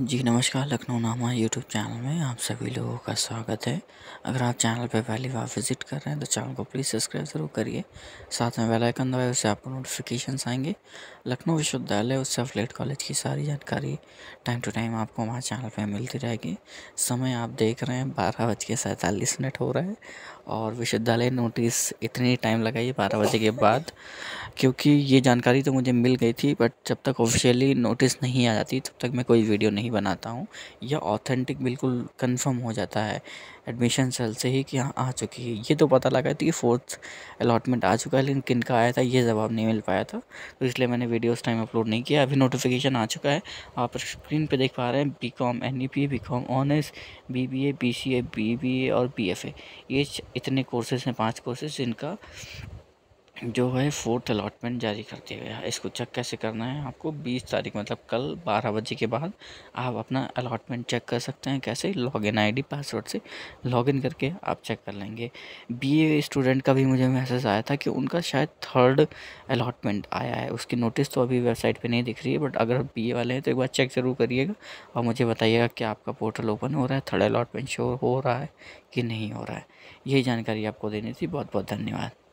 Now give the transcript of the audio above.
जी नमस्कार लखनऊ नामा YouTube channel में आप सभी लोगों का स्वागत है अगर आप चैनल पर पहली बार विजिट कर रहे हैं तो चैनल को प्लीज़ सब्सक्राइब ज़रूर करिए साथ में बेल आइकन दबाए उससे आपको नोटिफिकेशन आएंगे लखनऊ विश्वविद्यालय उससे अफलेट कॉलेज की सारी जानकारी टाइम टू टाइम आपको हमारे चैनल पर मिलती रहेगी समय आप देख रहे हैं बारह बज के सैंतालीस मिनट हो रहा है और विश्वविद्यालय नोटिस इतनी टाइम लगाइए बारह बजे के बाद क्योंकि ये जानकारी तो मुझे मिल गई थी बट जब तक ऑफिशियली नोटिस नहीं आ जाती तब तक मैं कोई वीडियो नहीं बनाता हूँ यह ऑथेंटिक बिल्कुल कंफर्म हो जाता है एडमिशन सेल से ही कि हाँ आ चुकी है ये तो पता लगा था कि फोर्थ अलाटमेंट आ चुका है लेकिन किन का आया था ये जवाब नहीं मिल पाया था तो इसलिए मैंने वीडियो उस टाइम अपलोड नहीं किया अभी नोटिफिकेशन आ चुका है आप स्क्रीन पर देख पा रहे हैं B com N E P B com honours B B A B C A B B A और बी एफ ए ये इतने कोर्सेज हैं पाँच कोर्सेज जिनका जो है फोर्थ अलाटमेंट जारी कर दिया गया है इसको चेक कैसे करना है आपको 20 तारीख मतलब कल 12 बजे के बाद आप अपना अलाटमेंट चेक कर सकते हैं कैसे लॉगिन आईडी पासवर्ड से लॉगिन करके आप चेक कर लेंगे बीए स्टूडेंट का भी मुझे मैसेज आया था कि उनका शायद थर्ड अलाटमेंट आया है उसकी नोटिस तो अभी वेबसाइट पर नहीं दिख रही है बट अगर आप बी वाले हैं तो एक बार चेक ज़रूर करिएगा और मुझे बताइएगा कि आपका पोर्टल ओपन हो रहा है थर्ड अलाटमेंट शो हो रहा है कि नहीं हो रहा है यही जानकारी आपको देनी थी बहुत बहुत धन्यवाद